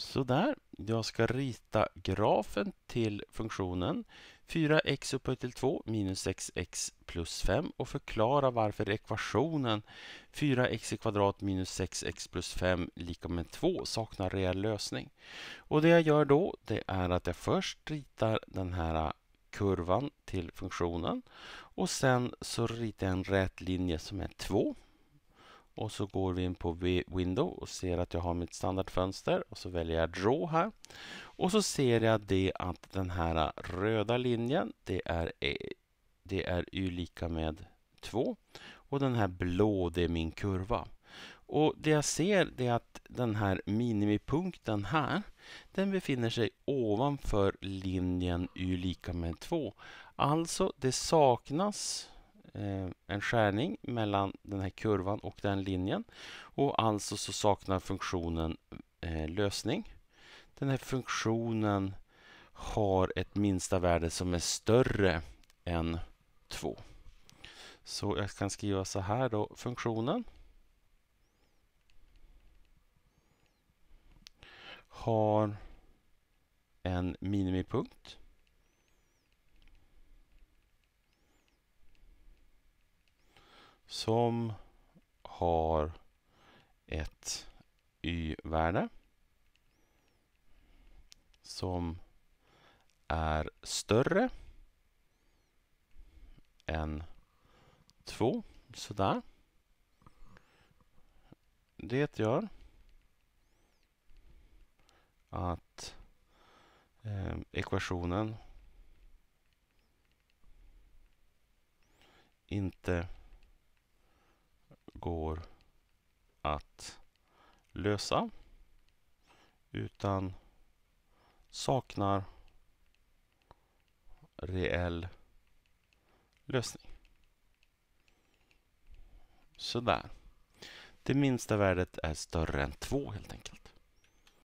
Sådär, jag ska rita grafen till funktionen 4x upphöjt till 2 minus 6x plus 5 och förklara varför ekvationen 4x i kvadrat minus 6x plus 5 lika med 2 saknar reell lösning. Och det jag gör då det är att jag först ritar den här kurvan till funktionen och sen så ritar jag en rät linje som är 2 och så går vi in på Window och ser att jag har mitt standardfönster och så väljer jag Draw här. Och så ser jag det att den här röda linjen, det är, e, det är Y lika med 2. Och den här blå, det är min kurva. Och det jag ser det är att den här minimipunkten här, den befinner sig ovanför linjen Y lika med 2. Alltså, det saknas Eh, en skärning mellan den här kurvan och den linjen. Och alltså så saknar funktionen eh, lösning. Den här funktionen har ett minsta värde som är större än 2. Så jag kan skriva så här då, funktionen har en minimipunkt som har ett y-värde som är större än 2, sådär. Det gör att eh, ekvationen inte går att lösa utan saknar reell lösning. Sådär. Det minsta värdet är större än 2 helt enkelt.